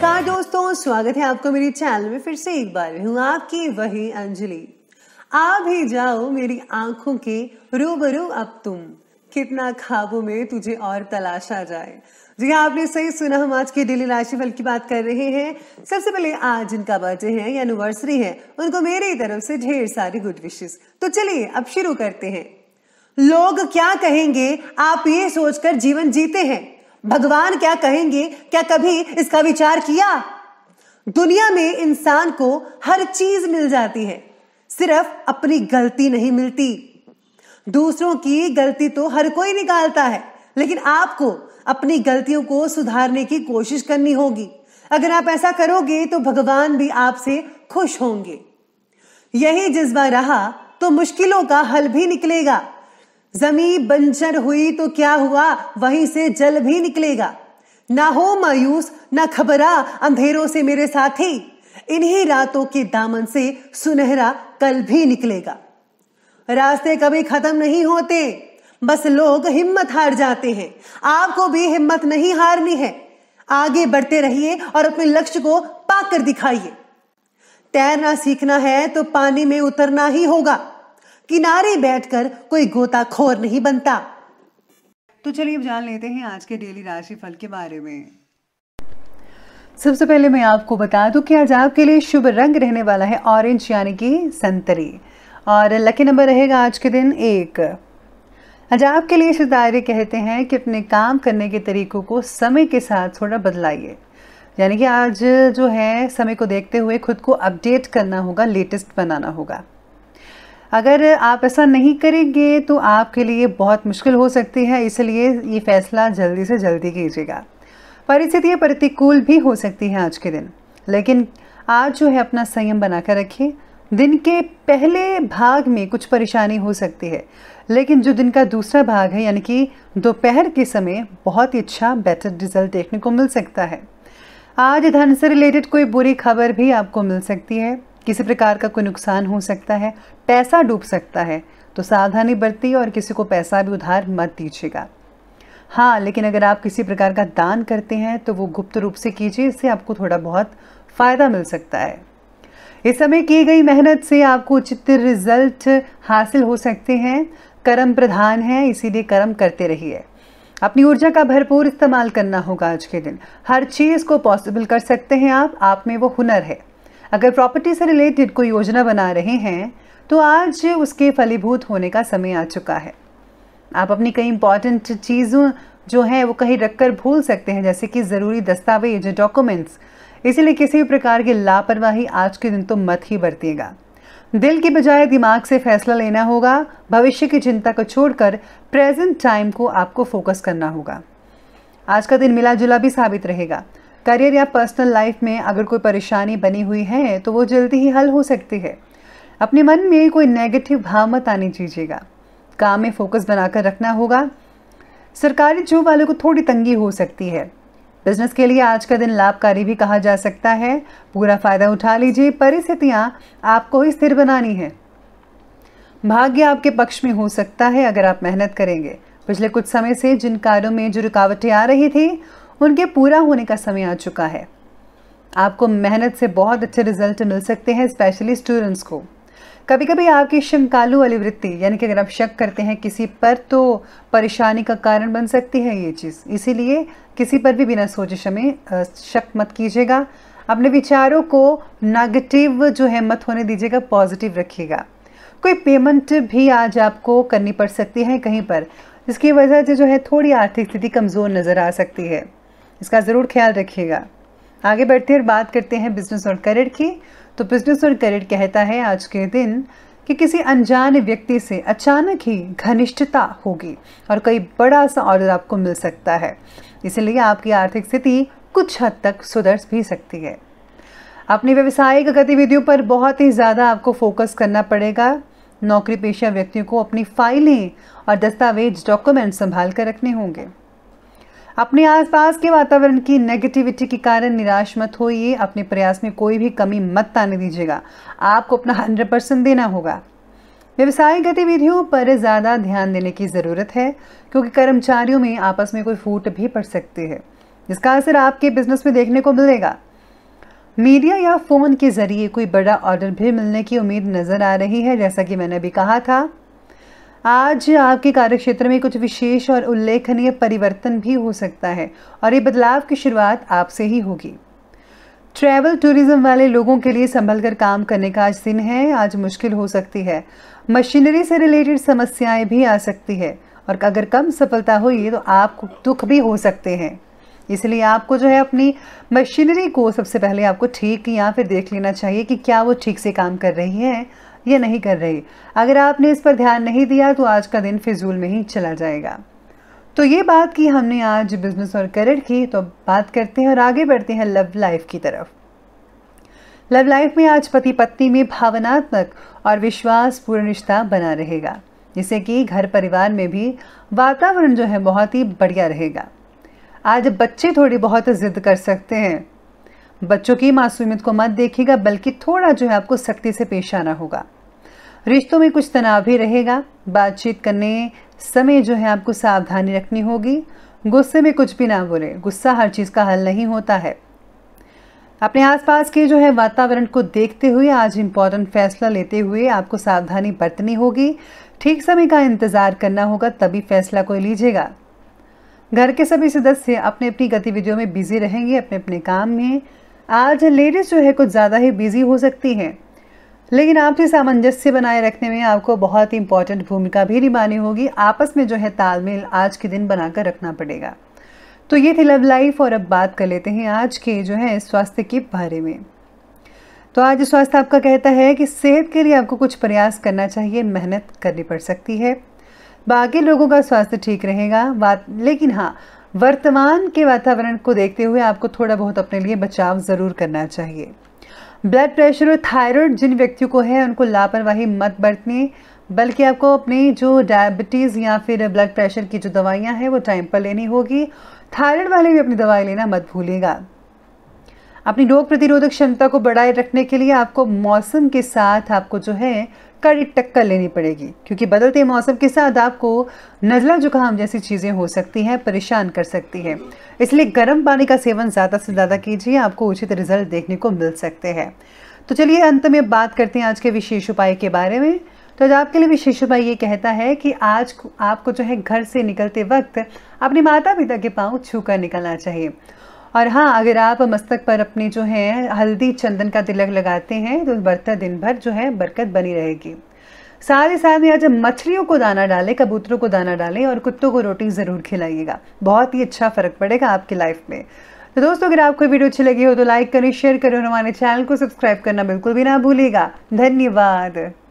नमस्कार दोस्तों स्वागत है आपको मेरे चैनल में फिर से एक बार हूँ आपकी वही अंजलि आ भी जाओ मेरी आंखों के रूबरू अब तुम कितना खाबों में तुझे और तलाशा जाए जी हाँ आपने सही सुना हम आज के डेली राशिफल की बात कर रहे हैं सबसे पहले आज जिनका बर्थडे है या एनिवर्सरी है उनको मेरी तरफ से ढेर सारी गुड विशेष तो चलिए अब शुरू करते हैं लोग क्या कहेंगे आप ये सोचकर जीवन जीते हैं भगवान क्या कहेंगे क्या कभी इसका विचार किया दुनिया में इंसान को हर चीज मिल जाती है सिर्फ अपनी गलती नहीं मिलती दूसरों की गलती तो हर कोई निकालता है लेकिन आपको अपनी गलतियों को सुधारने की कोशिश करनी होगी अगर आप ऐसा करोगे तो भगवान भी आपसे खुश होंगे यही जज्बा रहा तो मुश्किलों का हल भी निकलेगा जमी बंजर हुई तो क्या हुआ वहीं से जल भी निकलेगा ना हो मायूस ना खबरा अंधेरों से मेरे साथी इन्हीं रातों के दामन से सुनहरा कल भी निकलेगा रास्ते कभी खत्म नहीं होते बस लोग हिम्मत हार जाते हैं आपको भी हिम्मत नहीं हारनी है आगे बढ़ते रहिए और अपने लक्ष्य को पाकर दिखाइए तैरना सीखना है तो पानी में उतरना ही होगा किनारे बैठकर कोई गोताखोर नहीं बनता तो चलिए अब जान लेते हैं आज के डेली राशि फल के बारे में सबसे पहले मैं आपको बता दूं कि आज आपके लिए शुभ रंग रहने वाला है ऑरेंज यानी कि संतरी और लकी नंबर रहेगा आज के दिन एक आज आपके लिए सितारे कहते हैं कि अपने काम करने के तरीकों को समय के साथ थोड़ा बदलाइए यानी कि आज जो है समय को देखते हुए खुद को अपडेट करना होगा लेटेस्ट बनाना होगा अगर आप ऐसा नहीं करेंगे तो आपके लिए बहुत मुश्किल हो सकती है इसलिए ये फैसला जल्दी से जल्दी कीजिएगा परिस्थितियाँ प्रतिकूल भी हो सकती हैं आज के दिन लेकिन आज जो है अपना संयम बना कर रखिए दिन के पहले भाग में कुछ परेशानी हो सकती है लेकिन जो दिन का दूसरा भाग है यानी कि दोपहर के समय बहुत ही अच्छा बेटर रिजल्ट देखने को मिल सकता है आज धन से रिलेटेड कोई बुरी खबर भी आपको मिल सकती है किसी प्रकार का कोई नुकसान हो सकता है पैसा डूब सकता है तो सावधानी बरती और किसी को पैसा भी उधार मत दीजिएगा हाँ लेकिन अगर आप किसी प्रकार का दान करते हैं तो वो गुप्त रूप से कीजिए इससे आपको थोड़ा बहुत फ़ायदा मिल सकता है इस समय की गई मेहनत से आपको उचित रिजल्ट हासिल हो सकते हैं कर्म प्रधान है इसीलिए कर्म करते रहिए अपनी ऊर्जा का भरपूर इस्तेमाल करना होगा आज के दिन हर चीज़ को पॉसिबल कर सकते हैं आप आप में वो हुनर है अगर प्रॉपर्टी से रिलेटेड कोई योजना बना रहे हैं तो आज उसके फलीभूत होने का समय आ चुका है आप अपनी कई इंपॉर्टेंट चीज़ों जो हैं वो कहीं रखकर भूल सकते हैं जैसे कि ज़रूरी दस्तावेज डॉक्यूमेंट्स इसीलिए किसी भी प्रकार की लापरवाही आज के दिन तो मत ही बरतिएगा दिल के बजाय दिमाग से फैसला लेना होगा भविष्य की चिंता को छोड़कर प्रेजेंट टाइम को आपको फोकस करना होगा आज का दिन मिला जुला भी साबित रहेगा करियर या पर्सनल लाइफ में अगर कोई परेशानी बनी हुई है तो वो जल्दी ही हल हो सकती है अपने मन में कोई नेगेटिव भाव मत आने दीजिएगा काम में फोकस बनाकर रखना होगा सरकारी जॉब वालों को थोड़ी तंगी हो सकती है बिजनेस के लिए आज का दिन लाभकारी भी कहा जा सकता है पूरा फायदा उठा लीजिए परिस्थितियाँ आपको ही स्थिर बनानी है भाग्य आपके पक्ष में हो सकता है अगर आप मेहनत करेंगे पिछले कुछ समय से जिन कार्यों में जो रुकावटें आ रही थी उनके पूरा होने का समय आ चुका है आपको मेहनत से बहुत अच्छे रिजल्ट मिल सकते हैं स्पेशली स्टूडेंट्स को कभी कभी आपकी शंकालु वाली वृत्ति यानी कि अगर आप शक करते हैं किसी पर तो परेशानी का कारण बन सकती है ये चीज़ इसीलिए किसी पर भी बिना सोचे समय शक मत कीजिएगा अपने विचारों को नेगेटिव जो है मत होने दीजिएगा पॉजिटिव रखिएगा कोई पेमेंट भी आज आपको करनी पड़ सकती है कहीं पर इसकी वजह से जो है थोड़ी आर्थिक स्थिति कमज़ोर नज़र आ सकती है इसका ज़रूर ख्याल रखिएगा आगे बढ़ते और बात करते हैं बिजनेस और करियर की तो बिजनेस और करियर कहता है आज के दिन कि किसी अनजान व्यक्ति से अचानक ही घनिष्ठता होगी और कई बड़ा सा ऑर्डर आपको मिल सकता है इसलिए आपकी आर्थिक स्थिति कुछ हद तक सुधर भी सकती है अपनी व्यवसायिक गतिविधियों पर बहुत ही ज़्यादा आपको फोकस करना पड़ेगा नौकरी पेशा व्यक्तियों को अपनी फाइलें और दस्तावेज डॉक्यूमेंट संभाल कर रखने होंगे अपने आसपास के वातावरण की नेगेटिविटी के कारण निराश मत होइए अपने प्रयास में कोई भी कमी मत आने दीजिएगा आपको अपना हंड्रेड परसेंट देना होगा व्यवसाय गतिविधियों पर ज़्यादा ध्यान देने की ज़रूरत है क्योंकि कर्मचारियों में आपस में कोई फूट भी पड़ सकती है जिसका असर आपके बिजनेस में देखने को मिलेगा मीडिया या फ़ोन के ज़रिए कोई बड़ा ऑर्डर भी मिलने की उम्मीद नज़र आ रही है जैसा कि मैंने अभी कहा था आज आपके कार्यक्षेत्र में कुछ विशेष और उल्लेखनीय परिवर्तन भी हो सकता है और ये बदलाव की शुरुआत आपसे ही होगी ट्रैवल टूरिज्म वाले लोगों के लिए संभल कर काम करने का आज दिन है आज मुश्किल हो सकती है मशीनरी से रिलेटेड समस्याएं भी आ सकती है और अगर कम सफलता हुई तो आपको दुख भी हो सकते हैं इसलिए आपको जो है अपनी मशीनरी को सबसे पहले आपको ठीक या फिर देख लेना चाहिए कि क्या वो ठीक से काम कर रही है ये नहीं कर रही अगर आपने इस पर ध्यान नहीं दिया तो आज का दिन फिजूल में ही चला जाएगा तो ये बात की हमने आज बिजनेस और करियर की तो बात करते हैं और आगे बढ़ते हैं लव लाइफ की तरफ लव लाइफ में आज पति पत्नी में भावनात्मक और विश्वास पूर्ण रिश्ता बना रहेगा जिससे कि घर परिवार में भी वातावरण जो है बहुत ही बढ़िया रहेगा आज बच्चे थोड़ी बहुत जिद कर सकते हैं बच्चों की मासूमियत को मत देखिएगा बल्कि थोड़ा जो है आपको सख्ती से पेश आना होगा रिश्तों में कुछ तनाव भी रहेगा बातचीत करने समय जो है आपको सावधानी रखनी होगी गुस्से में कुछ भी ना बोले गुस्सा हर चीज़ का हल नहीं होता है अपने आसपास के जो है वातावरण को देखते हुए आज इम्पॉर्टेंट फैसला लेते हुए आपको सावधानी बरतनी होगी ठीक समय का इंतज़ार करना होगा तभी फैसला कोई लीजिएगा घर के सभी सदस्य अपने अपनी गतिविधियों में बिजी रहेंगे अपने अपने काम में आज लेडीज़ जो है कुछ ज़्यादा ही बिजी हो सकती हैं लेकिन आपसे सामंजस्य बनाए रखने में आपको बहुत ही इंपॉर्टेंट भूमिका भी निभानी होगी आपस में जो है तालमेल आज के दिन बनाकर रखना पड़ेगा तो ये थी लव लाइफ और अब बात कर लेते हैं आज के जो है स्वास्थ्य के बारे में तो आज स्वास्थ्य आपका कहता है कि सेहत के लिए आपको कुछ प्रयास करना चाहिए मेहनत करनी पड़ सकती है बाकी लोगों का स्वास्थ्य ठीक रहेगा बात लेकिन हाँ वर्तमान के वातावरण को देखते हुए आपको थोड़ा बहुत अपने लिए बचाव ज़रूर करना चाहिए ब्लड प्रेशर और थायराइड जिन व्यक्तियों को है उनको लापरवाही मत बरतनी बल्कि आपको अपनी जो डायबिटीज़ या फिर ब्लड प्रेशर की जो दवाइयाँ हैं वो टाइम पर लेनी होगी थायराइड वाले भी अपनी दवाई लेना मत भूलेगा अपनी रोग प्रतिरोधक क्षमता को बढ़ाए रखने के लिए आपको मौसम के साथ आपको जो है कड़ी टक्कर लेनी पड़ेगी क्योंकि बदलते मौसम के साथ आपको नज़ला जुकाम जैसी चीज़ें हो सकती हैं परेशान कर सकती है इसलिए गर्म पानी का सेवन ज़्यादा से ज़्यादा कीजिए आपको उचित रिजल्ट देखने को मिल सकते हैं तो चलिए अंत में बात करते हैं आज के विशेष उपाय के बारे में तो आज आपके लिए विशेष उपाय ये कहता है कि आज आपको जो है घर से निकलते वक्त अपने माता पिता के पाँव छू निकलना चाहिए और हाँ अगर आप मस्तक पर अपने जो है हल्दी चंदन का तिलक लगाते हैं तो बर्तन दिन भर जो है बरकत बनी रहेगी साथ ही साथ में आज मछलियों को दाना डालें कबूतरों को दाना डालें और कुत्तों को रोटी ज़रूर खिलाइएगा बहुत ही अच्छा फ़र्क पड़ेगा आपकी लाइफ में तो दोस्तों अगर आपको वीडियो अच्छी लगी हो तो लाइक करें शेयर करें और हमारे चैनल को सब्सक्राइब करना बिल्कुल भी ना भूलेगा धन्यवाद